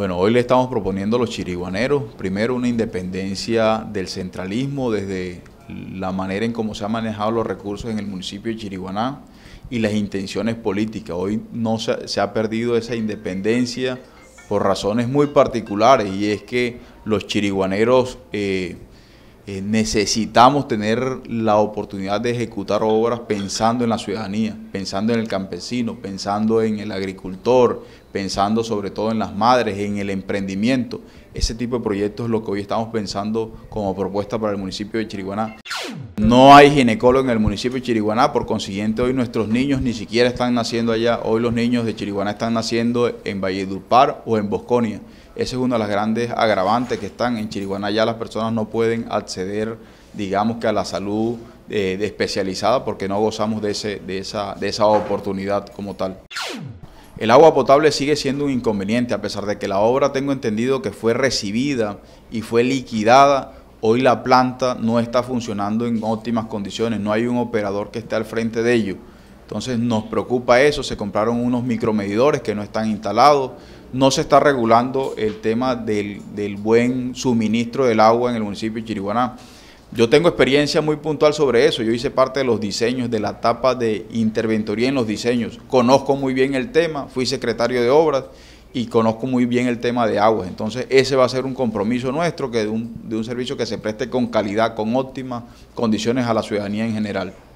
Bueno, hoy le estamos proponiendo a los chiriguaneros, primero, una independencia del centralismo desde la manera en cómo se han manejado los recursos en el municipio de Chiriguaná y las intenciones políticas. Hoy no se, ha perdido esa independencia por razones muy particulares y es que los chiriguaneros eh, eh, necesitamos tener la oportunidad de ejecutar obras pensando en la ciudadanía, pensando en el campesino, pensando en el agricultor, pensando sobre todo en las madres, en el emprendimiento. Ese tipo de proyectos es lo que hoy estamos pensando como propuesta para el municipio de Chiriguaná. No hay ginecólogo en el municipio de Chiriguaná, por consiguiente hoy nuestros niños ni siquiera están naciendo allá, hoy los niños de Chiriguaná están naciendo en Valledupar o en Bosconia. Ese es uno de los grandes agravantes que están. En Chiriguaná ya las personas no pueden acceder, digamos que a la salud eh, especializada porque no gozamos de, esa, de esa oportunidad como tal. El agua potable sigue siendo un inconveniente, a pesar de que la obra tengo entendido que fue recibida y fue liquidada. Hoy la planta no está funcionando en óptimas condiciones, no hay un operador que esté al frente de ello. Entonces nos preocupa eso, se compraron unos micromedidores que no están instalados, no se está regulando el tema del, del buen suministro del agua en el municipio de Chiriguaná. Yo tengo experiencia muy puntual sobre eso. Yo hice parte de los diseños, de la etapa de interventoría en los diseños. Conozco muy bien el tema, fui secretario de obras y conozco muy bien el tema de aguas. Entonces, ese va a ser un compromiso nuestro, que de un, de un servicio que se preste con calidad, con óptimas condiciones a la ciudadanía en general.